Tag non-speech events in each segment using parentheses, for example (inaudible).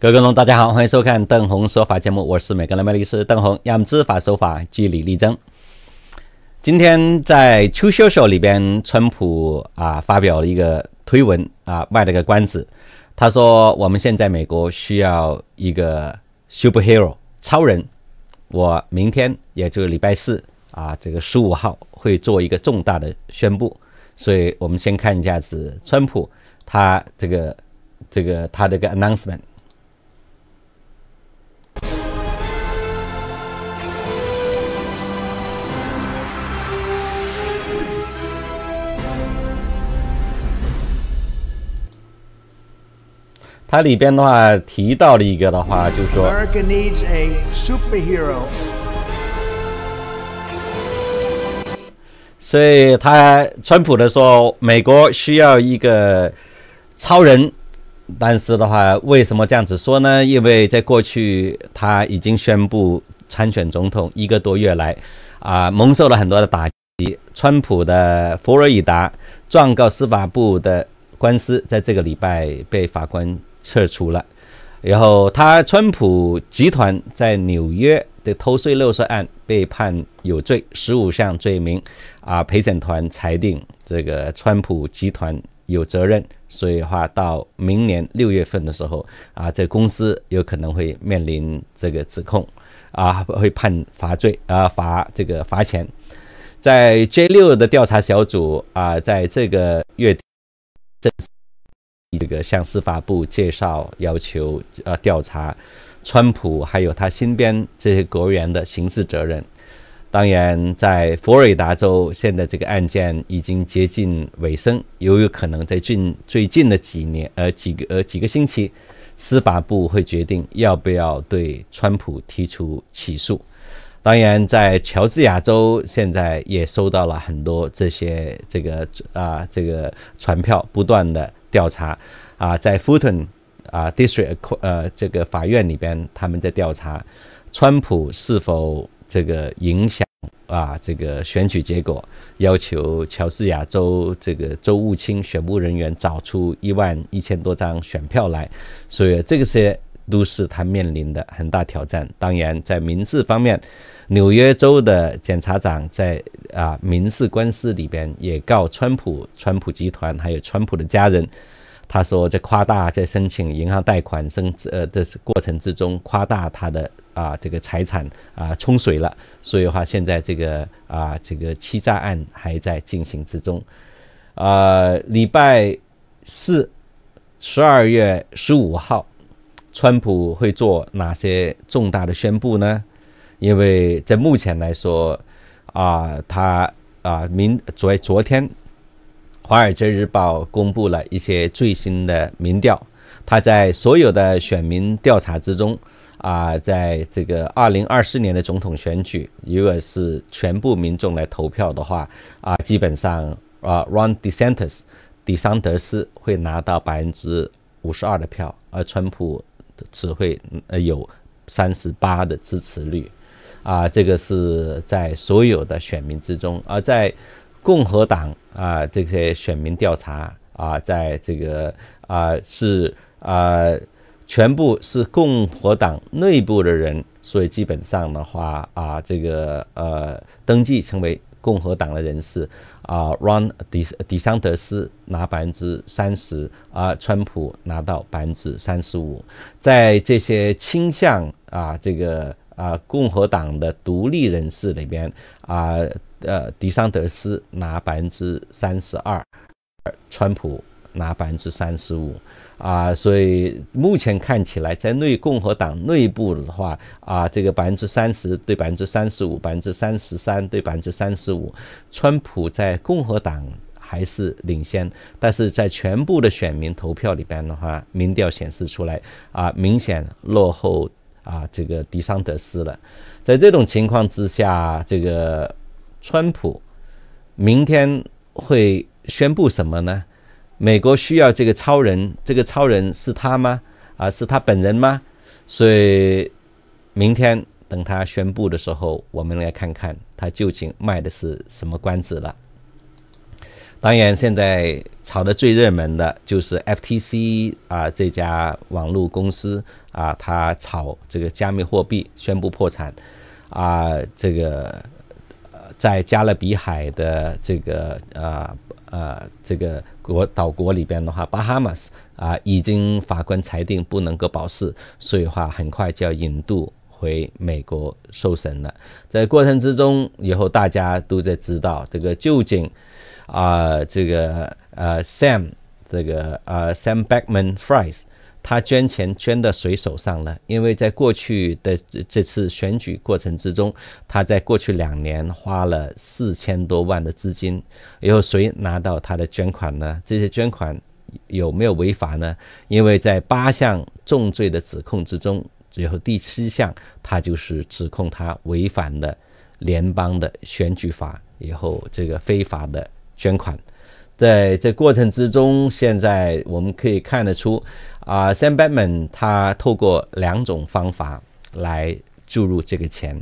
各位观众，大家好，欢迎收看《邓红说法》节目，我是美格莱麦律师邓红，让知法守法，据理力争。今天在秋 i k 里边，川普啊发表了一个推文啊，卖了个关子。他说：“我们现在美国需要一个 superhero 超人，我明天也就是礼拜四啊，这个十五号会做一个重大的宣布。”所以，我们先看一下子川普他这个这个他这个 announcement。它里边的话提到了一个的话，就是说，所以他川普的说美国需要一个超人，但是的话，为什么这样子说呢？因为在过去他已经宣布参选总统一个多月来，啊，蒙受了很多的打击。川普的佛罗里达状告司法部的官司，在这个礼拜被法官。撤除了，然后他川普集团在纽约的偷税漏税案被判有罪，十五项罪名，啊，陪审团裁定这个川普集团有责任，所以话到明年六月份的时候，啊，这公司有可能会面临这个指控，啊，会判罚罪，啊，罚这个罚钱，在 J 六的调查小组啊，在这个月底正式。这个向司法部介绍要求，呃，调查川普还有他身边这些国员的刑事责任。当然，在佛瑞达州，现在这个案件已经接近尾声，有有可能在近最近的几年呃几个呃几个星期，司法部会决定要不要对川普提出起诉。当然，在乔治亚州，现在也收到了很多这些这个啊这个传票，不断的。调查，啊，在 Fulton 啊 District 呃这个法院里边，他们在调查，川普是否这个影响啊这个选举结果，要求乔治亚州这个州务卿选务人员找出一万一千多张选票来，所以这个些。都是他面临的很大挑战。当然，在民事方面，纽约州的检察长在啊民事官司里边也告川普、川普集团还有川普的家人。他说，在夸大在申请银行贷款申呃的过程之中，夸大他的啊这个财产啊冲水了。所以话，现在这个啊这个欺诈案还在进行之中。呃，礼拜四，十二月十五号。川普会做哪些重大的宣布呢？因为在目前来说，啊，他啊，明昨昨天，《华尔街日报》公布了一些最新的民调，他在所有的选民调查之中，啊，在这个二零二四年的总统选举，如果是全部民众来投票的话，啊，基本上啊，Ron DeSantis，迪桑德斯会拿到百分之五十二的票，而川普。只会呃有三十八的支持率，啊，这个是在所有的选民之中，而在共和党啊这些选民调查啊，在这个啊是啊全部是共和党内部的人，所以基本上的话啊，这个呃登记成为。共和党的人士啊，Ron 迪迪桑德斯拿百分之三十啊，川普拿到百分之三十五，在这些倾向啊这个啊共和党的独立人士里边啊，呃，迪桑德斯拿百分之三十二，川普。拿百分之三十五，啊，所以目前看起来在内共和党内部的话，啊，这个百分之三十对百分之三十五，百分之三十三对百分之三十五，川普在共和党还是领先，但是在全部的选民投票里边的话，民调显示出来啊，明显落后啊这个迪桑德斯了。在这种情况之下，这个川普明天会宣布什么呢？美国需要这个超人，这个超人是他吗？啊，是他本人吗？所以，明天等他宣布的时候，我们来看看他究竟卖的是什么关子了。当然，现在炒的最热门的就是 FTC 啊，这家网络公司啊，它炒这个加密货币宣布破产，啊，这个在加勒比海的这个啊啊这个。国岛国里边的话，巴哈马斯啊，已经法官裁定不能够保释，所以话很快就要引渡回美国受审了。在过程之中，以后大家都在知道这个究竟啊，这个呃，Sam 这个呃，Sam Beckman Fries。他捐钱捐到谁手上了？因为在过去的这次选举过程之中，他在过去两年花了四千多万的资金，以后谁拿到他的捐款呢？这些捐款有没有违法呢？因为在八项重罪的指控之中，最后第七项他就是指控他违反了联邦的选举法，以后这个非法的捐款。在这过程之中，现在我们可以看得出，啊，Sam b a t m a n 他透过两种方法来注入这个钱，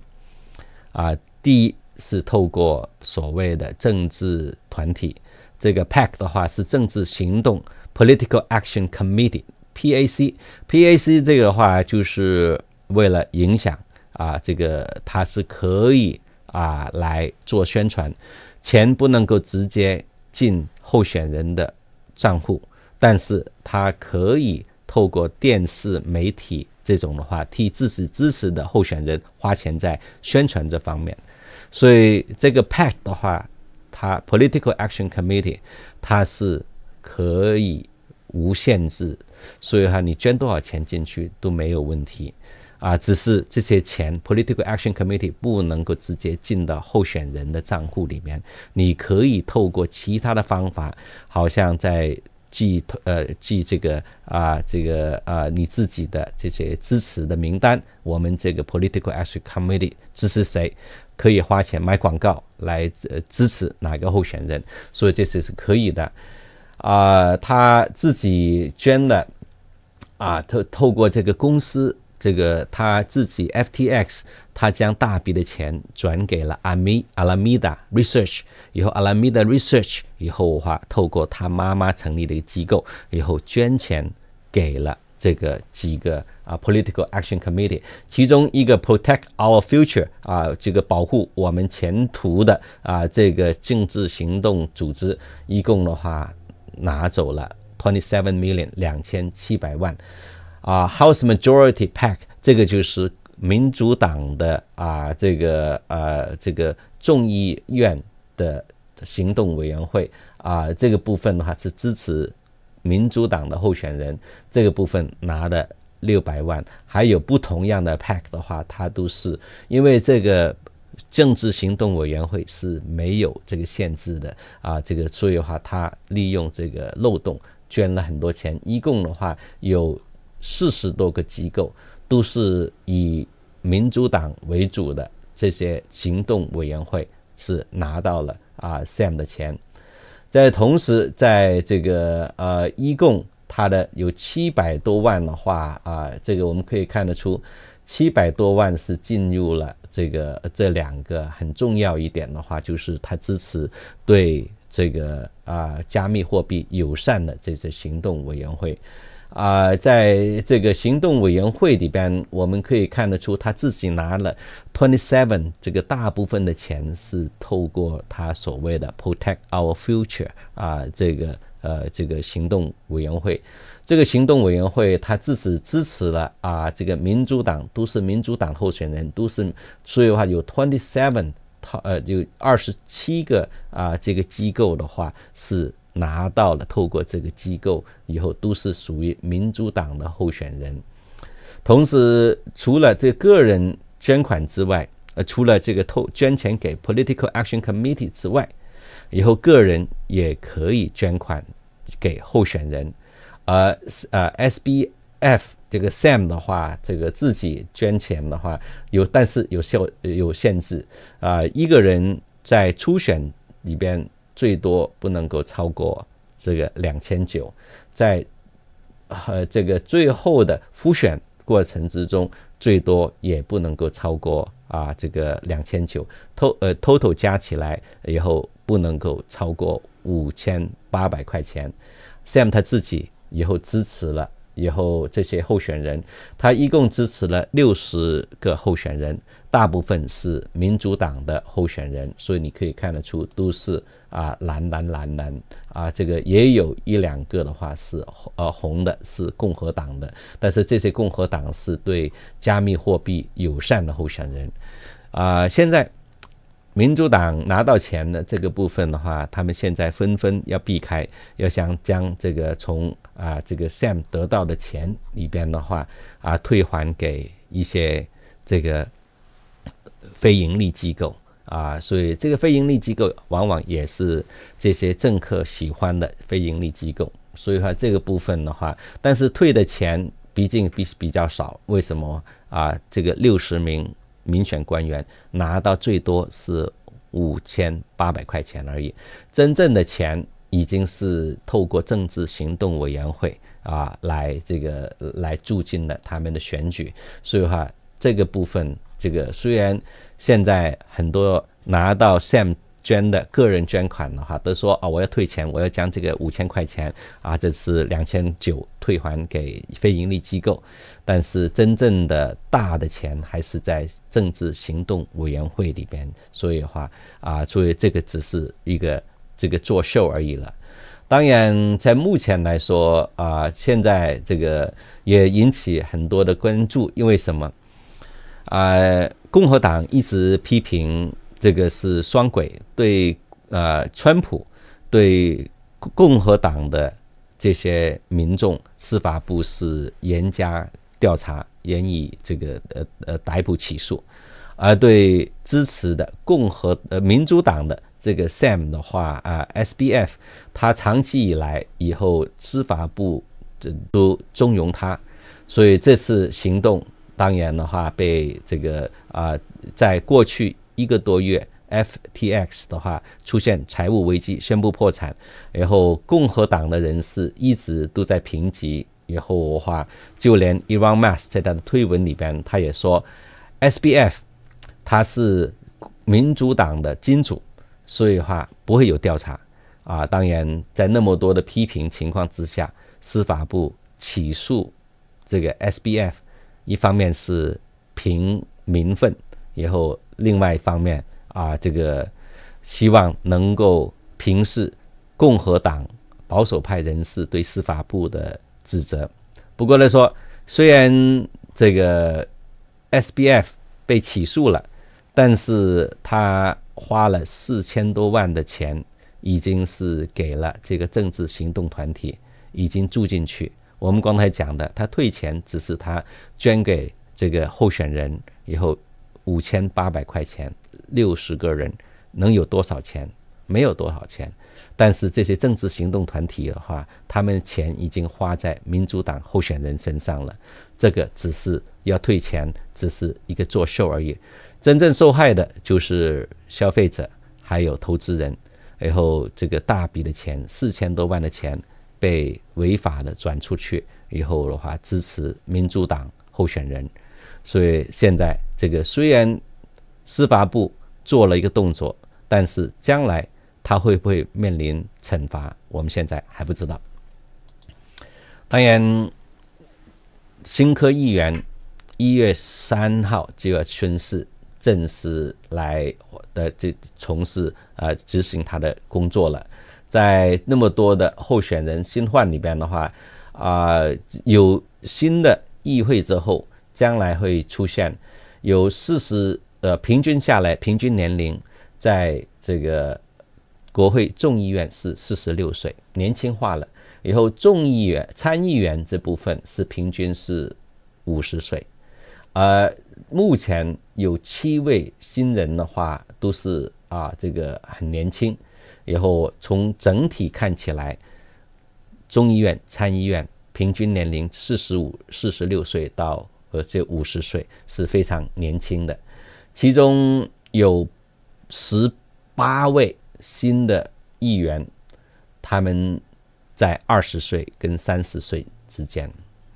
啊，第一是透过所谓的政治团体，这个 PAC 的话是政治行动 Political Action Committee，PAC，PAC 这个话就是为了影响啊，这个他是可以啊来做宣传，钱不能够直接进。候选人的账户，但是他可以透过电视媒体这种的话，替自己支持的候选人花钱在宣传这方面。所以这个 PAC 的话，它 Political Action Committee，它是可以无限制，所以哈，你捐多少钱进去都没有问题。啊，只是这些钱，Political Action Committee 不能够直接进到候选人的账户里面。你可以透过其他的方法，好像在寄呃寄这个啊这个啊你自己的这些支持的名单，我们这个 Political Action Committee 支持谁，可以花钱买广告来呃支持哪个候选人，所以这些是可以的。啊，他自己捐的，啊透透过这个公司。这个他自己，FTX，他将大笔的钱转给了 Alameda Research，以后 Alameda Research 以后的话，透过他妈妈成立的一个机构，以后捐钱给了这个几个啊 Political Action Committee，其中一个 Protect Our Future 啊，这个保护我们前途的啊这个政治行动组织，一共的话拿走了 twenty seven million 两千七百万。啊，House Majority PAC k 这个就是民主党的啊，这个啊，这个众议院的行动委员会啊，这个部分的话是支持民主党的候选人，这个部分拿了六百万。还有不同样的 PAC k 的话，它都是因为这个政治行动委员会是没有这个限制的啊，这个所以的话它利用这个漏洞捐了很多钱，一共的话有。四十多个机构都是以民主党为主的这些行动委员会是拿到了啊 Sam 的钱，在同时在这个呃一共他的有七百多万的话啊，这个我们可以看得出，七百多万是进入了这个这两个很重要一点的话，就是他支持对这个啊加密货币友善的这些行动委员会。啊，在这个行动委员会里边，我们可以看得出，他自己拿了 twenty seven，这个大部分的钱是透过他所谓的 protect our future，啊，这个呃，这个行动委员会，这个行动委员会，他自己支持了啊，这个民主党都是民主党候选人，都是，所以的话有 twenty seven，他呃，有二十七个啊，这个机构的话是。拿到了，透过这个机构以后，都是属于民主党的候选人。同时，除了这个人捐款之外，呃，除了这个透捐钱给 Political Action Committee 之外，以后个人也可以捐款给候选人。而呃 SBF 这个 Sam 的话，这个自己捐钱的话有，但是有效有限制啊。一个人在初选里边。最多不能够超过这个两千九，在呃这个最后的复选过程之中，最多也不能够超过啊这个两千九，偷呃偷偷加起来以后不能够超过五千八百块钱。Sam 他自己以后支持了以后这些候选人，他一共支持了六十个候选人。大部分是民主党的候选人，所以你可以看得出都是啊蓝蓝蓝蓝啊，这个也有一两个的话是呃红的，是共和党的。但是这些共和党是对加密货币友善的候选人啊。现在民主党拿到钱的这个部分的话，他们现在纷纷要避开，要想将这个从啊这个 Sam 得到的钱里边的话啊退还给一些这个。非盈利机构啊，所以这个非盈利机构往往也是这些政客喜欢的非盈利机构，所以说这个部分的话，但是退的钱毕竟比比较少，为什么啊？这个六十名民选官员拿到最多是五千八百块钱而已，真正的钱已经是透过政治行动委员会啊来这个来注进了他们的选举，所以话这个部分。这个虽然现在很多拿到 Sam 捐的个人捐款的话，都说啊我要退钱，我要将这个五千块钱啊，这是两千九退还给非盈利机构，但是真正的大的钱还是在政治行动委员会里边，所以的话啊，所以这个只是一个这个作秀而已了。当然，在目前来说啊，现在这个也引起很多的关注，因为什么？呃，共和党一直批评这个是双轨，对呃，川普对共和党的这些民众，司法部是严加调查，严以这个呃呃逮捕起诉，而对支持的共和呃民主党的这个 Sam 的话啊，SBF，他长期以来以后司法部都纵容他，所以这次行动。当然的话，被这个啊，在过去一个多月，FTX 的话出现财务危机，宣布破产。然后共和党的人士一直都在评级。以后的话，就连 Iran Mas k 在他的推文里边，他也说，SBF 他是民主党的金主，所以话不会有调查啊。当然，在那么多的批评情况之下，司法部起诉这个 SBF。一方面是平民愤，然后另外一方面啊，这个希望能够平视共和党保守派人士对司法部的指责。不过来说，虽然这个 S B F 被起诉了，但是他花了四千多万的钱，已经是给了这个政治行动团体，已经住进去。我们刚才讲的，他退钱只是他捐给这个候选人以后五千八百块钱，六十个人能有多少钱？没有多少钱。但是这些政治行动团体的话，他们钱已经花在民主党候选人身上了。这个只是要退钱，只是一个作秀而已。真正受害的就是消费者，还有投资人。然后这个大笔的钱，四千多万的钱。被违法的转出去以后的话，支持民主党候选人，所以现在这个虽然司法部做了一个动作，但是将来他会不会面临惩罚，我们现在还不知道。当然，新科议员一月三号就要宣誓，正式来的这从事啊执行他的工作了。在那么多的候选人新换里边的话，啊，有新的议会之后，将来会出现有四十呃平均下来平均年龄在这个国会众议院是四十六岁年轻化了以后，众议员参议员这部分是平均是五十岁，而目前有七位新人的话都是啊这个很年轻。然后从整体看起来，中医院参议院平均年龄四十五、四十六岁到呃，这五十岁是非常年轻的，其中有十八位新的议员，他们在二十岁跟三十岁之间，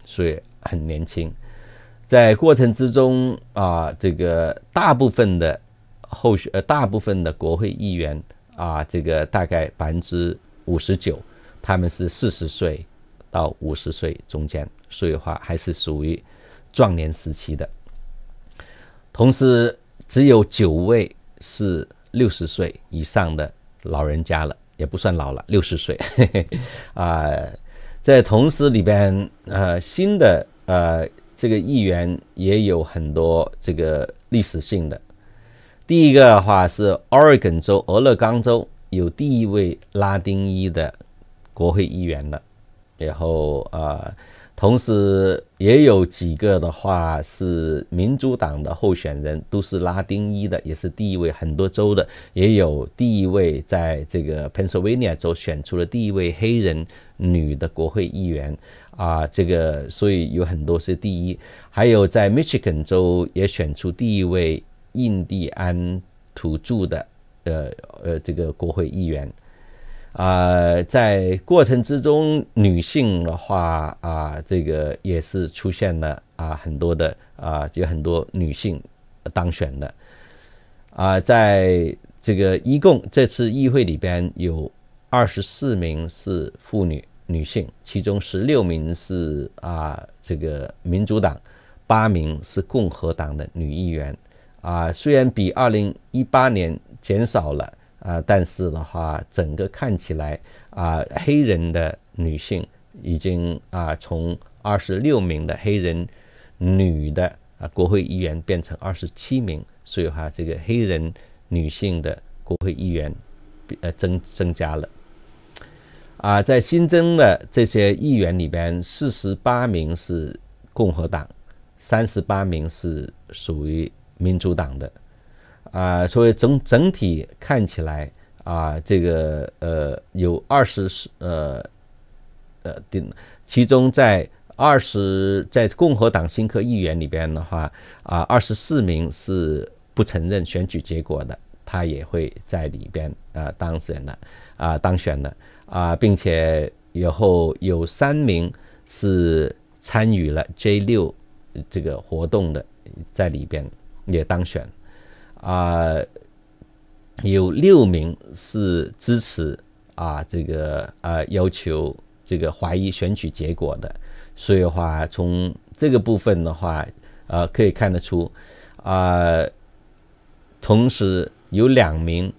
所以很年轻。在过程之中啊，这个大部分的候选呃，大部分的国会议员。啊，这个大概百分之五十九，他们是四十岁到五十岁中间，所以话还是属于壮年时期的。同时，只有九位是六十岁以上的老人家了，也不算老了，六十岁 (laughs) 啊。在同时里边，呃，新的呃这个议员也有很多这个历史性的。第一个的话是 Oregon 州，俄勒冈州有第一位拉丁裔的国会议员的，然后呃，同时也有几个的话是民主党的候选人，都是拉丁裔的，也是第一位，很多州的也有第一位在这个 Pennsylvania 州选出了第一位黑人女的国会议员啊，这个所以有很多是第一，还有在 Michigan 州也选出第一位。印第安土著的，呃呃，这个国会议员啊，在过程之中，女性的话啊，这个也是出现了啊很多的啊，有很多女性当选的啊，在这个一共这次议会里边有二十四名是妇女女性，其中十六名是啊这个民主党，八名是共和党的女议员。啊，虽然比二零一八年减少了啊，但是的话，整个看起来啊，黑人的女性已经啊，从二十六名的黑人女的啊国会议员变成二十七名，所以话这个黑人女性的国会议员呃增增加了。啊，在新增的这些议员里边，四十八名是共和党，三十八名是属于。民主党的，啊，所以整整体看起来啊，这个呃有二十四呃呃定，其中在二十在共和党新科议员里边的话啊，二十四名是不承认选举结果的，他也会在里边啊当选的啊当选的啊，并且以后有三名是参与了 J 六这个活动的在里边。也当选，啊，有六名是支持啊这个呃要求这个怀疑选举结果的，所以话从这个部分的话，呃，可以看得出，啊，同时有两名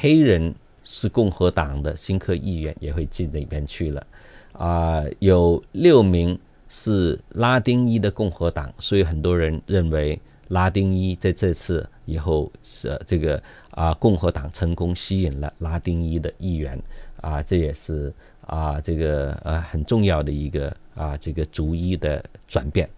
黑人是共和党的新科议员也会进里边去了，啊，有六名是拉丁裔的共和党，所以很多人认为。拉丁裔在这次以后是这个啊，共和党成功吸引了拉丁裔的议员啊，这也是啊这个呃很重要的一个啊这个逐一的转变，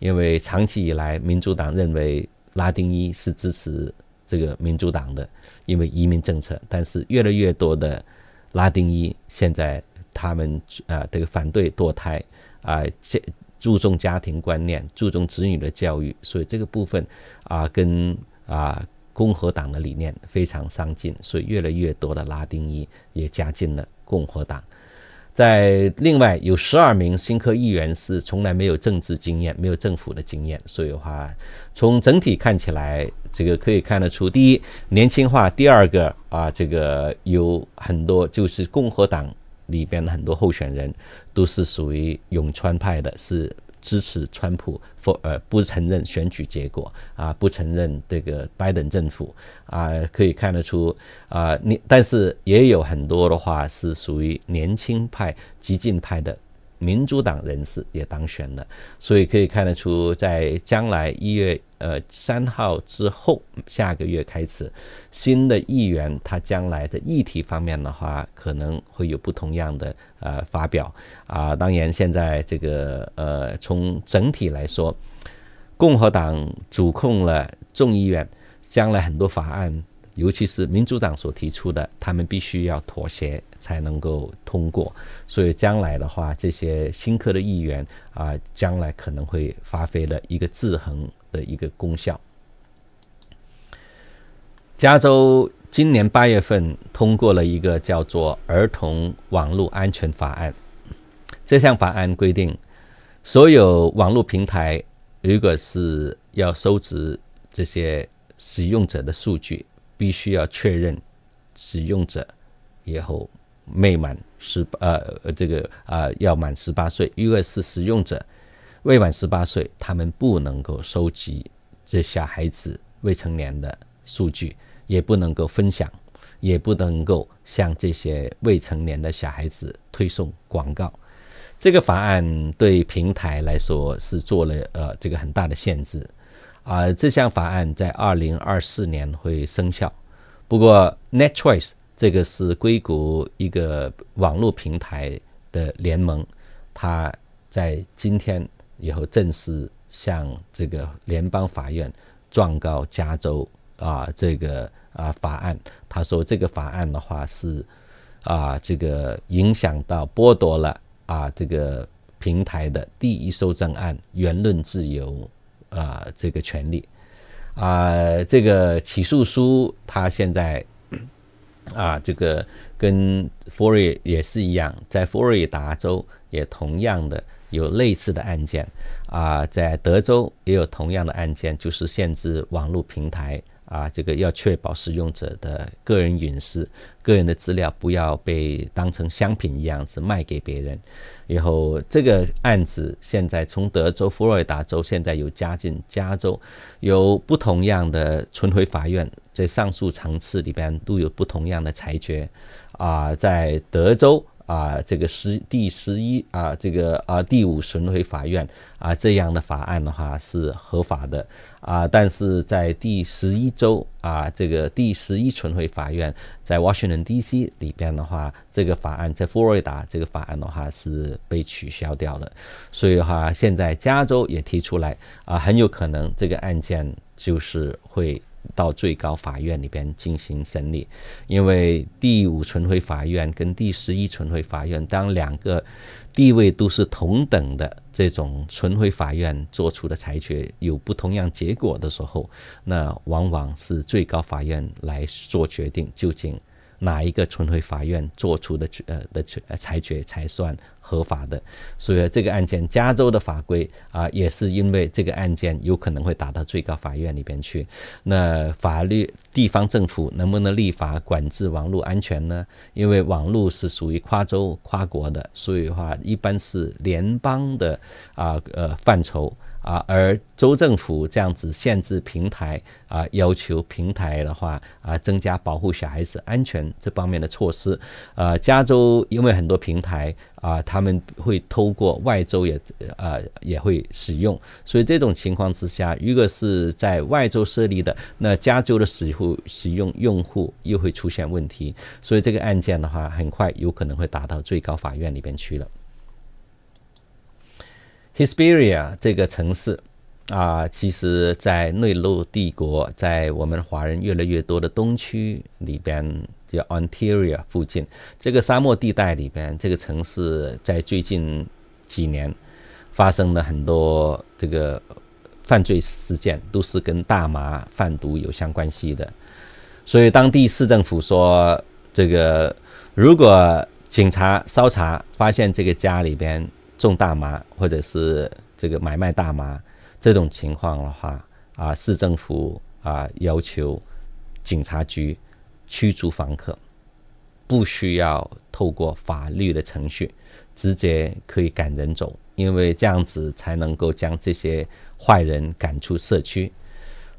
因为长期以来民主党认为拉丁裔是支持这个民主党的，因为移民政策，但是越来越多的拉丁裔现在他们啊这个反对堕胎啊这。注重家庭观念，注重子女的教育，所以这个部分，啊，跟啊共和党的理念非常相近，所以越来越多的拉丁裔也加进了共和党。在另外有十二名新科议员是从来没有政治经验，没有政府的经验，所以的话，从整体看起来，这个可以看得出，第一年轻化，第二个啊，这个有很多就是共和党。里边很多候选人都是属于“永川派”的，是支持川普，否呃不承认选举结果啊，不承认这个拜登政府啊，可以看得出啊，你但是也有很多的话是属于年轻派、激进派的。民主党人士也当选了，所以可以看得出，在将来一月呃三号之后，下个月开始，新的议员他将来的议题方面的话，可能会有不同样的呃发表啊。当然，现在这个呃从整体来说，共和党主控了众议院，将来很多法案，尤其是民主党所提出的，他们必须要妥协。才能够通过，所以将来的话，这些新科的议员啊，将来可能会发挥了一个制衡的一个功效。加州今年八月份通过了一个叫做《儿童网络安全法案》，这项法案规定，所有网络平台如果是要收集这些使用者的数据，必须要确认使用者以后。未满十呃这个啊要满十八岁，U.S. 使用者未满十八岁，他们不能够收集这小孩子未成年的数据，也不能够分享，也不能够向这些未成年的小孩子推送广告。这个法案对平台来说是做了呃这个很大的限制。啊，这项法案在二零二四年会生效。不过 NetChoice。这个是硅谷一个网络平台的联盟，他在今天以后正式向这个联邦法院状告加州啊这个啊法案。他说这个法案的话是啊这个影响到剥夺了啊这个平台的第一修正案言论自由啊这个权利啊这个起诉书他现在。啊，这个跟佛瑞也是一样，在佛瑞达州也同样的有类似的案件，啊，在德州也有同样的案件，就是限制网络平台。啊，这个要确保使用者的个人隐私、个人的资料不要被当成商品一样子卖给别人。然后，这个案子现在从德州、佛罗里达州，现在又加进加州，有不同样的存回法院，在上诉层次里边都有不同样的裁决。啊，在德州。啊，这个十第十一啊，这个啊第五巡回法院啊，这样的法案的话是合法的啊，但是在第十一周啊，这个第十一巡回法院在 Washington DC 里边的话，这个法案在佛罗里达这个法案的话是被取消掉了，所以的话，现在加州也提出来啊，很有可能这个案件就是会。到最高法院里边进行审理，因为第五巡回法院跟第十一巡回法院当两个地位都是同等的这种巡回法院做出的裁决有不同样结果的时候，那往往是最高法院来做决定，究竟。哪一个存回法院做出的决呃的决裁决才算合法的？所以这个案件，加州的法规啊，也是因为这个案件有可能会打到最高法院里边去。那法律、地方政府能不能立法管制网络安全呢？因为网络是属于跨州、跨国的，所以话一般是联邦的啊呃范畴。啊，而州政府这样子限制平台啊，要求平台的话啊，增加保护小孩子安全这方面的措施，呃，加州因为很多平台啊，他们会透过外州也啊也会使用，所以这种情况之下，如果是在外州设立的，那加州的使户使用用户又会出现问题，所以这个案件的话，很快有可能会打到最高法院里边去了。Hesperia 这个城市啊，其实在内陆帝国，在我们华人越来越多的东区里边，叫 Ontario 附近这个沙漠地带里边，这个城市在最近几年发生了很多这个犯罪事件，都是跟大麻贩毒有相关系的。所以当地市政府说，这个如果警察搜查发现这个家里边，种大麻或者是这个买卖大麻这种情况的话，啊，市政府啊要求警察局驱逐房客，不需要透过法律的程序，直接可以赶人走，因为这样子才能够将这些坏人赶出社区。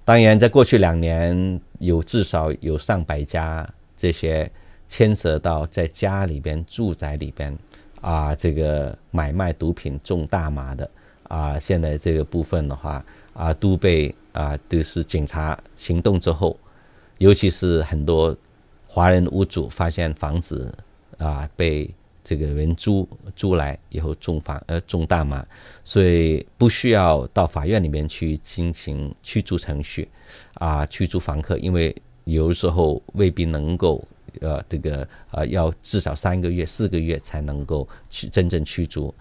当然，在过去两年，有至少有上百家这些牵涉到在家里边住宅里边。啊，这个买卖毒品、种大麻的啊，现在这个部分的话啊，都被啊都是警察行动之后，尤其是很多华人屋主发现房子啊被这个人租租来以后种房呃种大麻，所以不需要到法院里面去进行驱逐程序啊驱逐房客，因为有时候未必能够。呃，这个呃要至少三个月、四个月才能够去真正驱逐。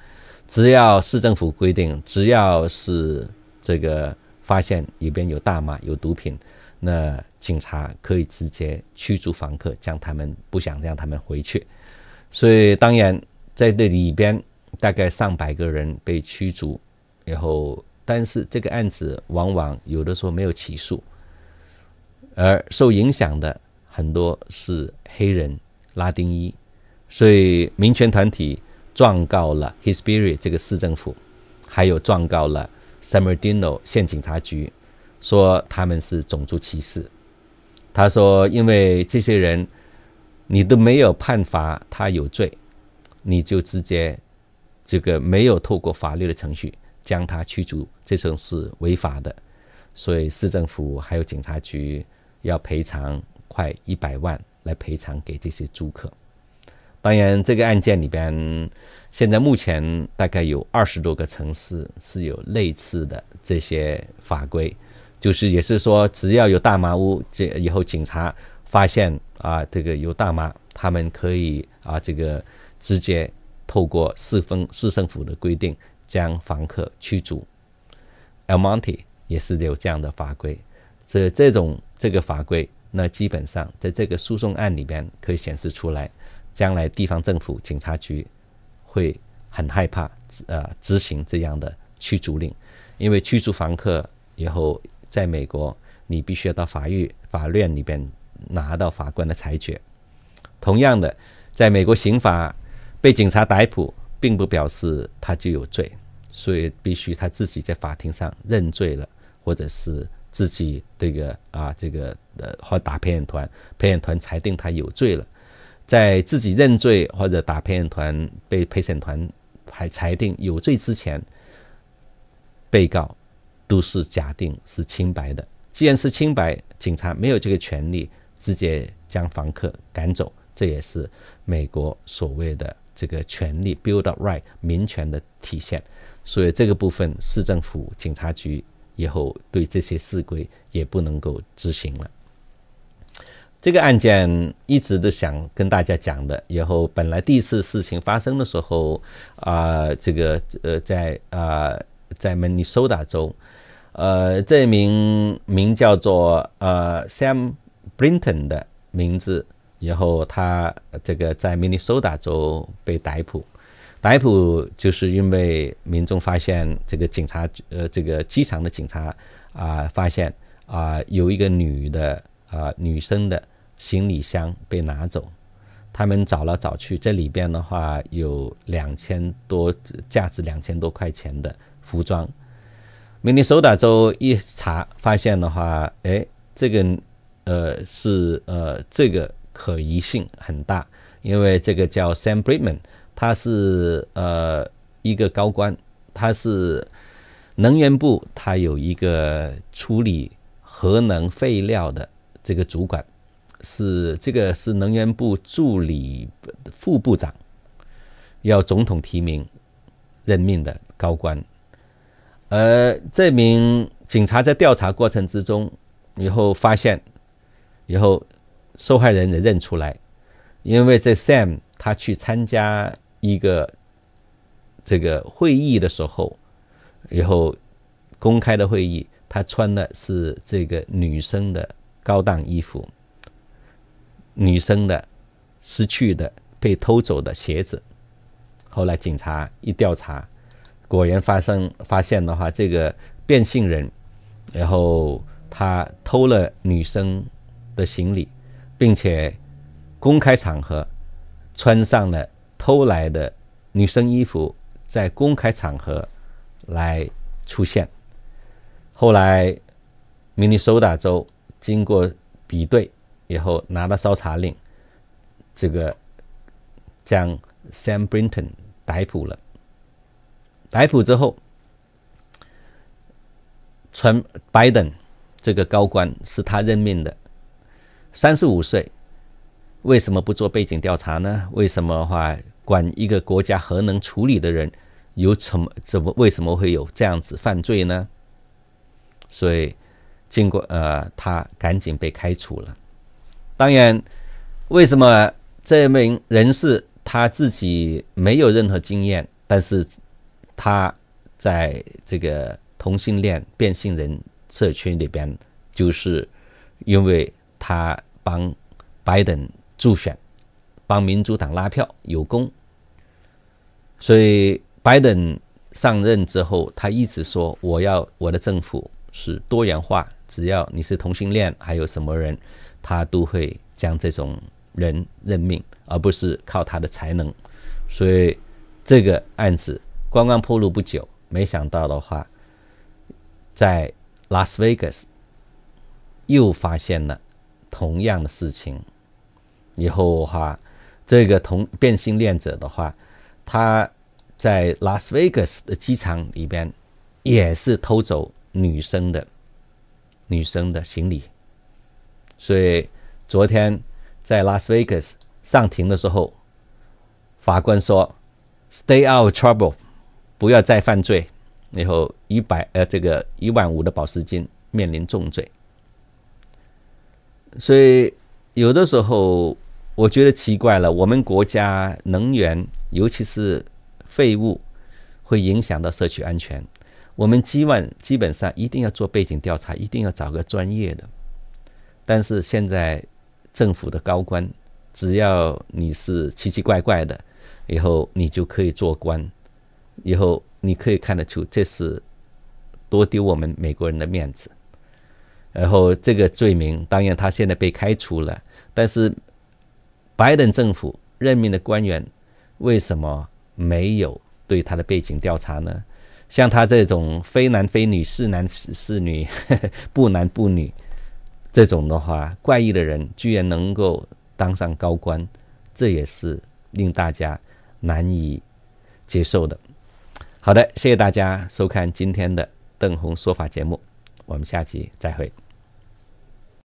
只要市政府规定，只要是这个发现里边有大麻、有毒品，那警察可以直接驱逐房客，将他们不想让他们回去。所以，当然在这里边大概上百个人被驱逐，然后但是这个案子往往有的时候没有起诉，而受影响的很多是。黑人拉丁裔，所以民权团体状告了 h i s p i r y 这个市政府，还有状告了 San Bernardino 县警察局，说他们是种族歧视。他说，因为这些人，你都没有判罚他有罪，你就直接这个没有透过法律的程序将他驱逐，这种是违法的。所以市政府还有警察局要赔偿快一百万。来赔偿给这些租客。当然，这个案件里边，现在目前大概有二十多个城市是有类似的这些法规，就是也是说，只要有大麻屋，这以后警察发现啊，这个有大麻，他们可以啊，这个直接透过市分市政府的规定将房客驱逐。El Monte 也是有这样的法规，这这种这个法规。那基本上，在这个诉讼案里边可以显示出来，将来地方政府警察局会很害怕，呃，执行这样的驱逐令，因为驱逐房客以后，在美国你必须要到法院法院里边拿到法官的裁决。同样的，在美国刑法被警察逮捕，并不表示他就有罪，所以必须他自己在法庭上认罪了，或者是。自己这个啊，这个呃，或打陪审团，陪审团裁定他有罪了，在自己认罪或者打陪审团被陪审团还裁定有罪之前，被告都是假定是清白的。既然是清白，警察没有这个权利直接将房客赶走，这也是美国所谓的这个权利 （build up right） 民权的体现。所以这个部分，市政府警察局。以后对这些事规也不能够执行了。这个案件一直都想跟大家讲的。以后本来第一次事情发生的时候，啊，这个呃，在啊，在 s 尼苏达州，呃，这名名叫做呃 Sam b r i n t o n 的名字，然后他这个在明尼苏达州被逮捕。逮捕就是因为民众发现这个警察，呃，这个机场的警察啊，发现啊有一个女的，啊，女生的行李箱被拿走，他们找了找去，这里边的话有两千多，价值两千多块钱的服装。明尼苏达州一查发现的话，哎，这个呃是呃这个可疑性很大，因为这个叫 Sam b r i d m a n 他是呃一个高官，他是能源部，他有一个处理核能废料的这个主管，是这个是能源部助理副部长，要总统提名任命的高官。而这名警察在调查过程之中，以后发现，以后受害人也认出来，因为这 Sam 他去参加。一个这个会议的时候，然后公开的会议，他穿的是这个女生的高档衣服，女生的失去的被偷走的鞋子。后来警察一调查，果然发生发现的话，这个变性人，然后他偷了女生的行李，并且公开场合穿上了。偷来的女生衣服在公开场合来出现，后来明尼苏达州经过比对以后拿到搜查令，这个将 Sam b r i n t o n 逮捕了。逮捕之后穿 Biden 这个高官是他任命的，三十五岁。为什么不做背景调查呢？为什么的话，管一个国家核能处理的人，有什么怎么？为什么会有这样子犯罪呢？所以，经过呃，他赶紧被开除了。当然，为什么这名人士他自己没有任何经验，但是他在这个同性恋变性人社区里边，就是因为他帮拜登。助选，帮民主党拉票有功，所以拜登上任之后，他一直说我要我的政府是多元化，只要你是同性恋还有什么人，他都会将这种人任命，而不是靠他的才能。所以这个案子刚刚破露不久，没想到的话，在拉斯维加斯又发现了同样的事情。以后哈，这个同变性恋者的话，他在拉斯维加斯的机场里边也是偷走女生的女生的行李，所以昨天在拉斯维加斯上庭的时候，法官说：“Stay out trouble，不要再犯罪。”然后一百呃这个一万五的保释金，面临重罪。所以有的时候。我觉得奇怪了，我们国家能源，尤其是废物，会影响到社区安全。我们基本基本上一定要做背景调查，一定要找个专业的。但是现在政府的高官，只要你是奇奇怪怪的，以后你就可以做官。以后你可以看得出，这是多丢我们美国人的面子。然后这个罪名，当然他现在被开除了，但是。白人政府任命的官员，为什么没有对他的背景调查呢？像他这种非男非女、是男是女、(laughs) 不男不女这种的话，怪异的人居然能够当上高官，这也是令大家难以接受的。好的，谢谢大家收看今天的邓红说法节目，我们下期再会。